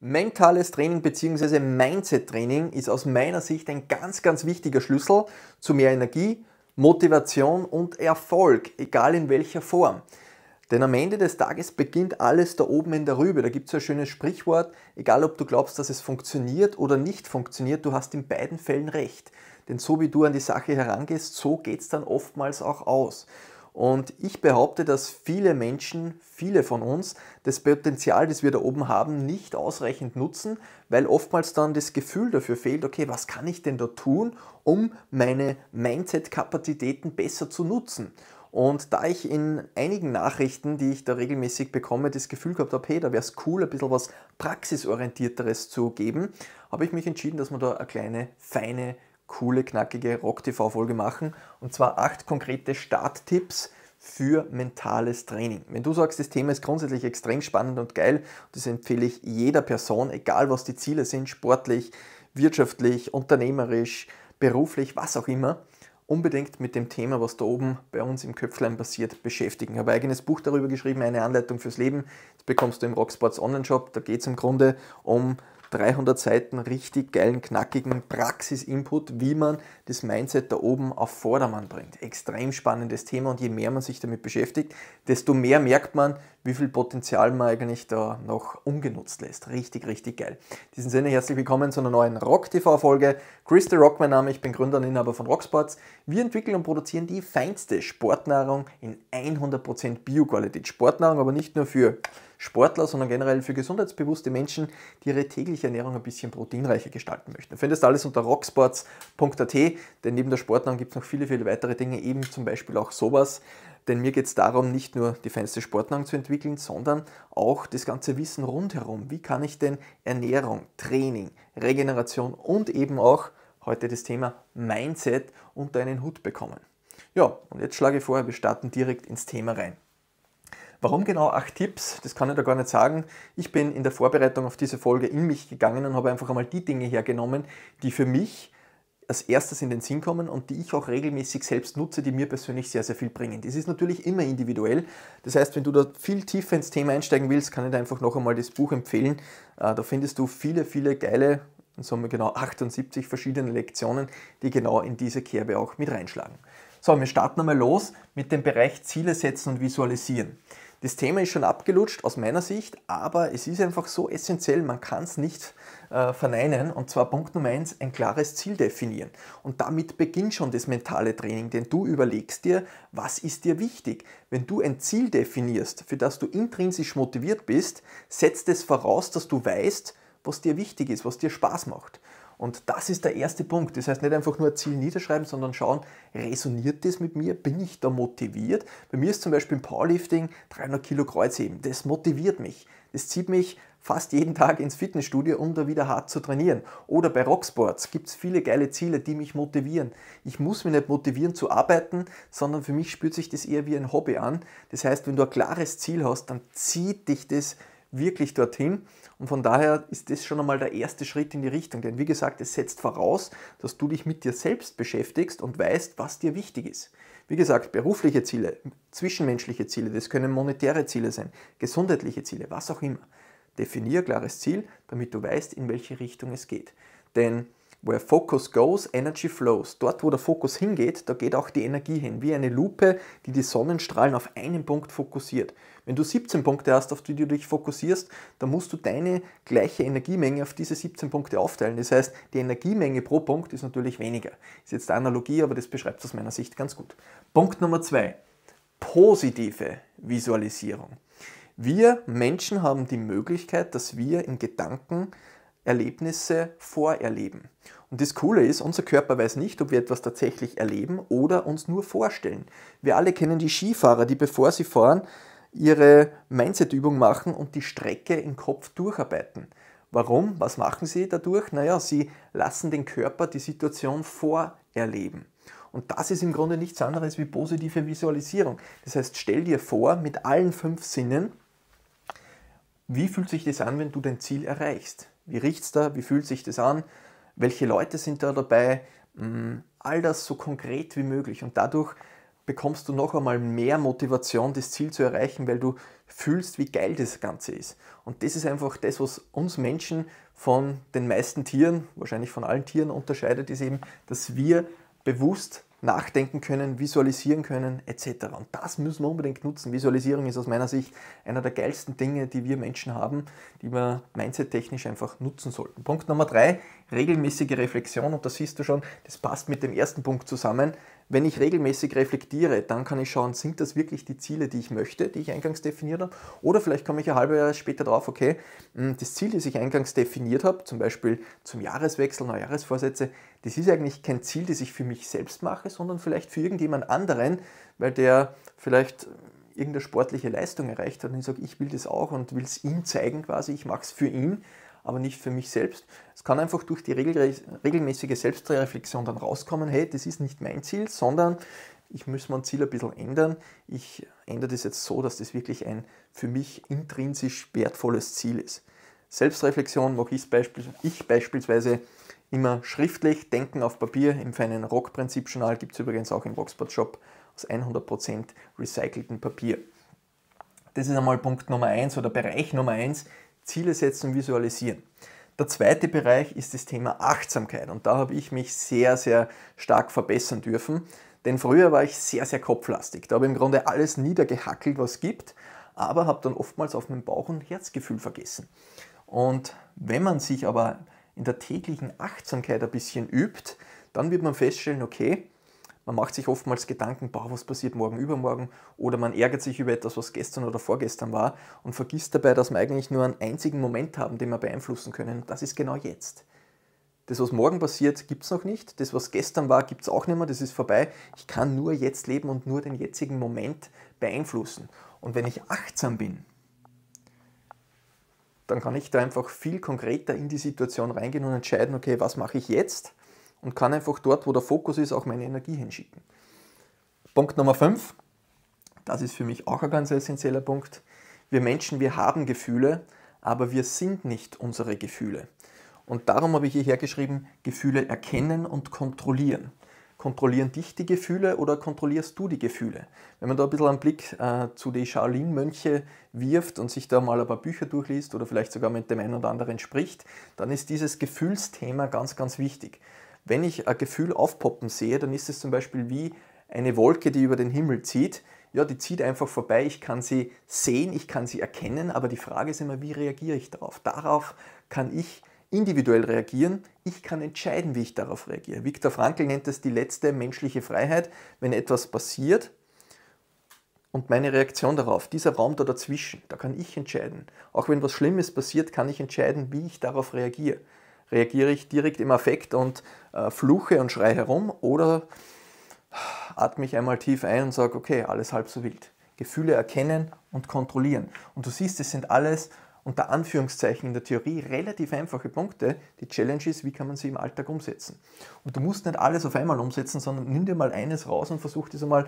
Mentales Training bzw. Mindset-Training ist aus meiner Sicht ein ganz, ganz wichtiger Schlüssel zu mehr Energie, Motivation und Erfolg, egal in welcher Form. Denn am Ende des Tages beginnt alles da oben in der Rübe. Da gibt es ein schönes Sprichwort, egal ob du glaubst, dass es funktioniert oder nicht funktioniert, du hast in beiden Fällen recht. Denn so wie du an die Sache herangehst, so geht es dann oftmals auch aus. Und ich behaupte, dass viele Menschen, viele von uns, das Potenzial, das wir da oben haben, nicht ausreichend nutzen, weil oftmals dann das Gefühl dafür fehlt, okay, was kann ich denn da tun, um meine Mindset-Kapazitäten besser zu nutzen? Und da ich in einigen Nachrichten, die ich da regelmäßig bekomme, das Gefühl gehabt habe, hey, da wäre es cool, ein bisschen was Praxisorientierteres zu geben, habe ich mich entschieden, dass man da eine kleine, feine coole, knackige Rock-TV-Folge machen. Und zwar acht konkrete Starttipps für mentales Training. Wenn du sagst, das Thema ist grundsätzlich extrem spannend und geil, das empfehle ich jeder Person, egal was die Ziele sind, sportlich, wirtschaftlich, unternehmerisch, beruflich, was auch immer, unbedingt mit dem Thema, was da oben bei uns im Köpflein passiert, beschäftigen. Ich habe ein eigenes Buch darüber geschrieben, eine Anleitung fürs Leben. Das bekommst du im Rocksports Online-Shop. Da geht es im Grunde um 300 Seiten richtig geilen, knackigen Praxis-Input, wie man das Mindset da oben auf Vordermann bringt. Extrem spannendes Thema und je mehr man sich damit beschäftigt, desto mehr merkt man, wie viel Potenzial man eigentlich da noch ungenutzt lässt. Richtig, richtig geil. In diesem Sinne herzlich willkommen zu einer neuen Rock-TV-Folge. Chris The Rock, mein Name, ich bin Gründer und Inhaber von Rocksports. Wir entwickeln und produzieren die feinste Sportnahrung in 100% Bio-Qualität. Sportnahrung, aber nicht nur für Sportler, sondern generell für gesundheitsbewusste Menschen, die ihre tägliche Ernährung ein bisschen proteinreicher gestalten möchten. Du findest alles unter rocksports.at, denn neben der Sportnahrung gibt es noch viele, viele weitere Dinge, eben zum Beispiel auch sowas. Denn mir geht es darum, nicht nur die feinste Sportnahrung zu entwickeln, sondern auch das ganze Wissen rundherum. Wie kann ich denn Ernährung, Training, Regeneration und eben auch heute das Thema Mindset unter einen Hut bekommen? Ja, und jetzt schlage ich vor, wir starten direkt ins Thema rein. Warum genau acht Tipps? Das kann ich da gar nicht sagen. Ich bin in der Vorbereitung auf diese Folge in mich gegangen und habe einfach einmal die Dinge hergenommen, die für mich als erstes in den Sinn kommen und die ich auch regelmäßig selbst nutze, die mir persönlich sehr, sehr viel bringen. Das ist natürlich immer individuell. Das heißt, wenn du da viel tiefer ins Thema einsteigen willst, kann ich dir einfach noch einmal das Buch empfehlen. Äh, da findest du viele, viele geile, in Summe genau 78 verschiedene Lektionen, die genau in diese Kerbe auch mit reinschlagen. So, wir starten einmal los mit dem Bereich Ziele setzen und visualisieren. Das Thema ist schon abgelutscht aus meiner Sicht, aber es ist einfach so essentiell, man kann es nicht äh, verneinen. Und zwar Punkt Nummer eins: ein klares Ziel definieren. Und damit beginnt schon das mentale Training, denn du überlegst dir, was ist dir wichtig. Wenn du ein Ziel definierst, für das du intrinsisch motiviert bist, setzt es voraus, dass du weißt, was dir wichtig ist, was dir Spaß macht. Und das ist der erste Punkt. Das heißt, nicht einfach nur ein Ziel niederschreiben, sondern schauen, resoniert das mit mir? Bin ich da motiviert? Bei mir ist zum Beispiel im Powerlifting 300 Kilo Kreuzheben. Das motiviert mich. Das zieht mich fast jeden Tag ins Fitnessstudio, um da wieder hart zu trainieren. Oder bei Rocksports gibt es viele geile Ziele, die mich motivieren. Ich muss mich nicht motivieren zu arbeiten, sondern für mich spürt sich das eher wie ein Hobby an. Das heißt, wenn du ein klares Ziel hast, dann zieht dich das wirklich dorthin. Und von daher ist das schon einmal der erste Schritt in die Richtung. Denn wie gesagt, es setzt voraus, dass du dich mit dir selbst beschäftigst und weißt, was dir wichtig ist. Wie gesagt, berufliche Ziele, zwischenmenschliche Ziele, das können monetäre Ziele sein, gesundheitliche Ziele, was auch immer. Definier klares Ziel, damit du weißt, in welche Richtung es geht. Denn Where focus goes, energy flows. Dort, wo der Fokus hingeht, da geht auch die Energie hin. Wie eine Lupe, die die Sonnenstrahlen auf einen Punkt fokussiert. Wenn du 17 Punkte hast, auf die du dich fokussierst, dann musst du deine gleiche Energiemenge auf diese 17 Punkte aufteilen. Das heißt, die Energiemenge pro Punkt ist natürlich weniger. Ist jetzt eine Analogie, aber das beschreibt es aus meiner Sicht ganz gut. Punkt Nummer zwei: Positive Visualisierung. Wir Menschen haben die Möglichkeit, dass wir in Gedanken Erlebnisse vorerleben. Und das Coole ist, unser Körper weiß nicht, ob wir etwas tatsächlich erleben oder uns nur vorstellen. Wir alle kennen die Skifahrer, die bevor sie fahren, ihre Mindset-Übung machen und die Strecke im Kopf durcharbeiten. Warum? Was machen sie dadurch? Naja, sie lassen den Körper die Situation vorerleben. Und das ist im Grunde nichts anderes wie positive Visualisierung. Das heißt, stell dir vor, mit allen fünf Sinnen, wie fühlt sich das an, wenn du dein Ziel erreichst? Wie riecht es da? Wie fühlt sich das an? Welche Leute sind da dabei? Mm, all das so konkret wie möglich. Und dadurch bekommst du noch einmal mehr Motivation, das Ziel zu erreichen, weil du fühlst, wie geil das Ganze ist. Und das ist einfach das, was uns Menschen von den meisten Tieren, wahrscheinlich von allen Tieren unterscheidet, ist eben, dass wir bewusst nachdenken können, visualisieren können etc. Und das müssen wir unbedingt nutzen. Visualisierung ist aus meiner Sicht einer der geilsten Dinge, die wir Menschen haben, die wir mindset-technisch einfach nutzen sollten. Punkt Nummer drei, regelmäßige Reflexion. Und das siehst du schon, das passt mit dem ersten Punkt zusammen. Wenn ich regelmäßig reflektiere, dann kann ich schauen, sind das wirklich die Ziele, die ich möchte, die ich eingangs definiert habe? Oder vielleicht komme ich ein halbes Jahr später drauf, okay, hm, das Ziel, das ich eingangs definiert habe, zum Beispiel zum Jahreswechsel, Neujahresvorsätze, das ist eigentlich kein Ziel, das ich für mich selbst mache, sondern vielleicht für irgendjemand anderen, weil der vielleicht irgendeine sportliche Leistung erreicht hat und ich sage, ich will das auch und will es ihm zeigen quasi, ich mache es für ihn aber nicht für mich selbst. Es kann einfach durch die regelmäßige Selbstreflexion dann rauskommen, hey, das ist nicht mein Ziel, sondern ich muss mein Ziel ein bisschen ändern. Ich ändere das jetzt so, dass das wirklich ein für mich intrinsisch wertvolles Ziel ist. Selbstreflexion mache ich, beispiel, ich beispielsweise immer schriftlich, Denken auf Papier. Im feinen Rock-Prinzip-Journal gibt es übrigens auch im Rockspot-Shop aus 100% recyceltem Papier. Das ist einmal Punkt Nummer 1 oder Bereich Nummer 1, Ziele setzen und visualisieren. Der zweite Bereich ist das Thema Achtsamkeit und da habe ich mich sehr, sehr stark verbessern dürfen, denn früher war ich sehr, sehr kopflastig. Da habe ich im Grunde alles niedergehackelt, was es gibt, aber habe dann oftmals auf mein Bauch- und Herzgefühl vergessen. Und wenn man sich aber in der täglichen Achtsamkeit ein bisschen übt, dann wird man feststellen, okay, man macht sich oftmals Gedanken, boah, was passiert morgen, übermorgen, oder man ärgert sich über etwas, was gestern oder vorgestern war und vergisst dabei, dass wir eigentlich nur einen einzigen Moment haben, den wir beeinflussen können. das ist genau jetzt. Das, was morgen passiert, gibt es noch nicht. Das, was gestern war, gibt es auch nicht mehr. Das ist vorbei. Ich kann nur jetzt leben und nur den jetzigen Moment beeinflussen. Und wenn ich achtsam bin, dann kann ich da einfach viel konkreter in die Situation reingehen und entscheiden, okay, was mache ich jetzt? und kann einfach dort, wo der Fokus ist, auch meine Energie hinschicken. Punkt Nummer 5, das ist für mich auch ein ganz essentieller Punkt. Wir Menschen, wir haben Gefühle, aber wir sind nicht unsere Gefühle. Und darum habe ich hierher geschrieben, Gefühle erkennen und kontrollieren. Kontrollieren dich die Gefühle oder kontrollierst du die Gefühle? Wenn man da ein bisschen einen Blick äh, zu den Shaolin-Mönche wirft und sich da mal ein paar Bücher durchliest oder vielleicht sogar mit dem einen oder anderen spricht, dann ist dieses Gefühlsthema ganz, ganz wichtig wenn ich ein Gefühl aufpoppen sehe, dann ist es zum Beispiel wie eine Wolke, die über den Himmel zieht. Ja, die zieht einfach vorbei, ich kann sie sehen, ich kann sie erkennen, aber die Frage ist immer, wie reagiere ich darauf? Darauf kann ich individuell reagieren, ich kann entscheiden, wie ich darauf reagiere. Viktor Frankl nennt das die letzte menschliche Freiheit, wenn etwas passiert und meine Reaktion darauf, dieser Raum da dazwischen, da kann ich entscheiden. Auch wenn was Schlimmes passiert, kann ich entscheiden, wie ich darauf reagiere reagiere ich direkt im Affekt und äh, fluche und schreie herum oder atme ich einmal tief ein und sage, okay, alles halb so wild. Gefühle erkennen und kontrollieren. Und du siehst, es sind alles unter Anführungszeichen in der Theorie relativ einfache Punkte, die Challenge ist, wie kann man sie im Alltag umsetzen. Und du musst nicht alles auf einmal umsetzen, sondern nimm dir mal eines raus und versuch das einmal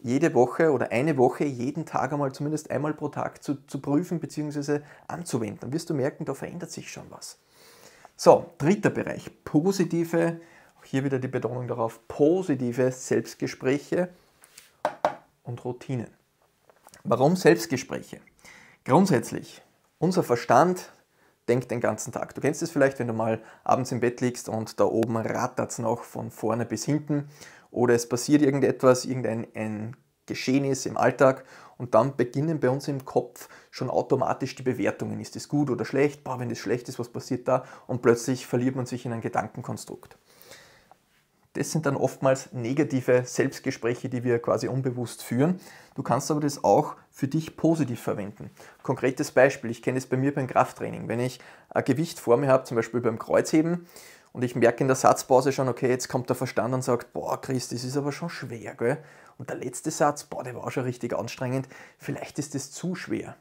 jede Woche oder eine Woche, jeden Tag einmal, zumindest einmal pro Tag zu, zu prüfen bzw. anzuwenden. Dann wirst du merken, da verändert sich schon was. So, dritter Bereich, positive, auch hier wieder die Betonung darauf, positive Selbstgespräche und Routinen. Warum Selbstgespräche? Grundsätzlich, unser Verstand denkt den ganzen Tag. Du kennst es vielleicht, wenn du mal abends im Bett liegst und da oben rattert es noch von vorne bis hinten oder es passiert irgendetwas, irgendein geschehen ist im Alltag und dann beginnen bei uns im Kopf schon automatisch die Bewertungen. Ist es gut oder schlecht? Boah, wenn das schlecht ist, was passiert da? Und plötzlich verliert man sich in ein Gedankenkonstrukt. Das sind dann oftmals negative Selbstgespräche, die wir quasi unbewusst führen. Du kannst aber das auch für dich positiv verwenden. Konkretes Beispiel, ich kenne es bei mir beim Krafttraining. Wenn ich ein Gewicht vor mir habe, zum Beispiel beim Kreuzheben, und ich merke in der Satzpause schon, okay, jetzt kommt der Verstand und sagt, boah, Chris, das ist aber schon schwer, gell? Und der letzte Satz, boah, der war auch schon richtig anstrengend, vielleicht ist das zu schwer.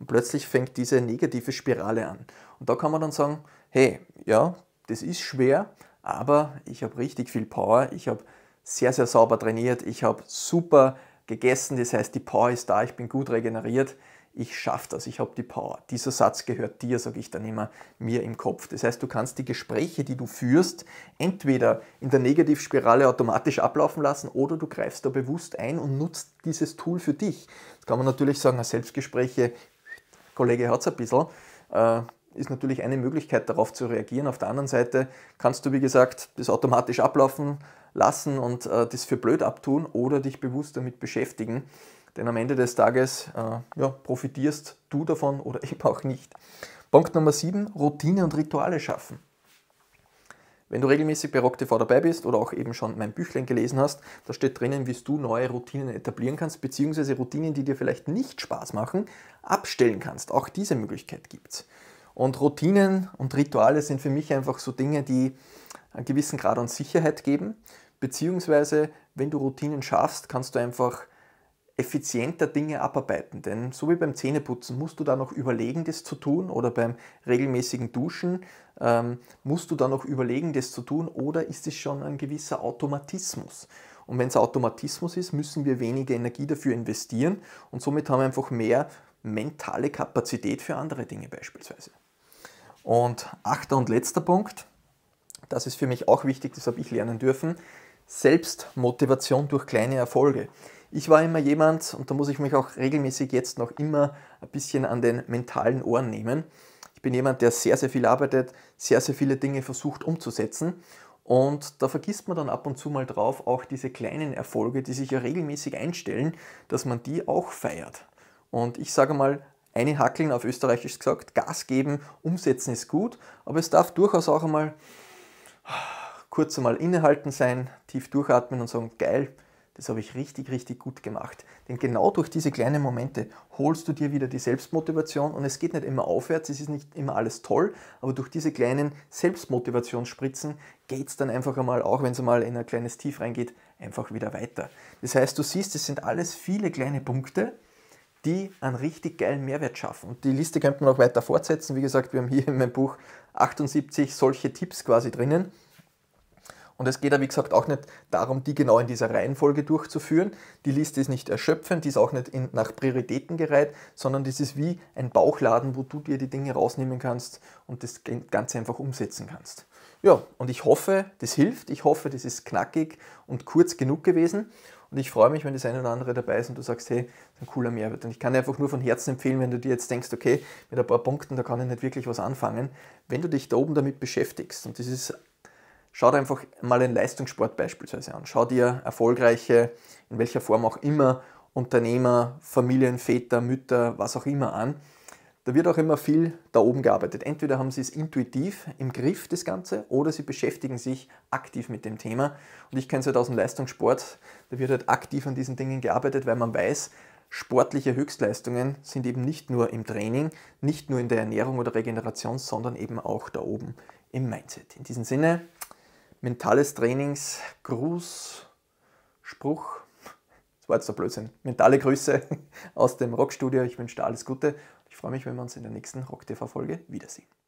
Und plötzlich fängt diese negative Spirale an. Und da kann man dann sagen, hey, ja, das ist schwer, aber ich habe richtig viel Power, ich habe sehr, sehr sauber trainiert, ich habe super gegessen, das heißt, die Power ist da, ich bin gut regeneriert ich schaffe das, ich habe die Power. Dieser Satz gehört dir, sage ich dann immer, mir im Kopf. Das heißt, du kannst die Gespräche, die du führst, entweder in der Negativspirale automatisch ablaufen lassen oder du greifst da bewusst ein und nutzt dieses Tool für dich. Jetzt kann man natürlich sagen, Selbstgespräche, Kollege hat es ein bisschen, äh, ist natürlich eine Möglichkeit, darauf zu reagieren. Auf der anderen Seite kannst du, wie gesagt, das automatisch ablaufen lassen und äh, das für blöd abtun oder dich bewusst damit beschäftigen denn am Ende des Tages äh, ja, profitierst du davon oder eben auch nicht. Punkt Nummer 7, Routine und Rituale schaffen. Wenn du regelmäßig bei RockTV dabei bist oder auch eben schon mein Büchlein gelesen hast, da steht drinnen, wie du neue Routinen etablieren kannst, beziehungsweise Routinen, die dir vielleicht nicht Spaß machen, abstellen kannst. Auch diese Möglichkeit gibt es. Und Routinen und Rituale sind für mich einfach so Dinge, die einen gewissen Grad an Sicherheit geben, beziehungsweise wenn du Routinen schaffst, kannst du einfach effizienter Dinge abarbeiten. Denn so wie beim Zähneputzen musst du da noch überlegen, das zu tun oder beim regelmäßigen Duschen ähm, musst du da noch überlegen, das zu tun oder ist es schon ein gewisser Automatismus? Und wenn es Automatismus ist, müssen wir weniger Energie dafür investieren und somit haben wir einfach mehr mentale Kapazität für andere Dinge beispielsweise. Und achter und letzter Punkt, das ist für mich auch wichtig, das habe ich lernen dürfen, Selbstmotivation durch kleine Erfolge. Ich war immer jemand, und da muss ich mich auch regelmäßig jetzt noch immer ein bisschen an den mentalen Ohren nehmen. Ich bin jemand, der sehr, sehr viel arbeitet, sehr, sehr viele Dinge versucht umzusetzen. Und da vergisst man dann ab und zu mal drauf, auch diese kleinen Erfolge, die sich ja regelmäßig einstellen, dass man die auch feiert. Und ich sage mal, eine Hackeln auf Österreichisch gesagt, Gas geben, umsetzen ist gut, aber es darf durchaus auch einmal kurz einmal innehalten sein, tief durchatmen und sagen, geil, das habe ich richtig, richtig gut gemacht. Denn genau durch diese kleinen Momente holst du dir wieder die Selbstmotivation und es geht nicht immer aufwärts, es ist nicht immer alles toll, aber durch diese kleinen Selbstmotivationsspritzen geht es dann einfach einmal, auch wenn es mal in ein kleines Tief reingeht, einfach wieder weiter. Das heißt, du siehst, es sind alles viele kleine Punkte, die einen richtig geilen Mehrwert schaffen. Und die Liste könnte man auch weiter fortsetzen. Wie gesagt, wir haben hier in meinem Buch 78 solche Tipps quasi drinnen. Und es geht ja, wie gesagt, auch nicht darum, die genau in dieser Reihenfolge durchzuführen. Die Liste ist nicht erschöpfend, die ist auch nicht in, nach Prioritäten gereiht, sondern das ist wie ein Bauchladen, wo du dir die Dinge rausnehmen kannst und das Ganze einfach umsetzen kannst. Ja, und ich hoffe, das hilft. Ich hoffe, das ist knackig und kurz genug gewesen. Und ich freue mich, wenn das eine oder andere dabei ist und du sagst, hey, ein cooler Mehrwert. Und ich kann dir einfach nur von Herzen empfehlen, wenn du dir jetzt denkst, okay, mit ein paar Punkten, da kann ich nicht wirklich was anfangen. Wenn du dich da oben damit beschäftigst, und das ist Schaut einfach mal einen Leistungssport beispielsweise an. Schaut ihr erfolgreiche, in welcher Form auch immer, Unternehmer, Familien, Väter, Mütter, was auch immer an. Da wird auch immer viel da oben gearbeitet. Entweder haben sie es intuitiv im Griff, das Ganze, oder sie beschäftigen sich aktiv mit dem Thema. Und ich kenne es halt aus dem Leistungssport, da wird halt aktiv an diesen Dingen gearbeitet, weil man weiß, sportliche Höchstleistungen sind eben nicht nur im Training, nicht nur in der Ernährung oder Regeneration, sondern eben auch da oben im Mindset. In diesem Sinne, mentales Trainings, Gruß, Spruch. Das war jetzt der Blödsinn. Mentale Grüße aus dem Rockstudio. Ich wünsche dir alles Gute. Ich freue mich, wenn wir uns in der nächsten Rock TV Folge wiedersehen.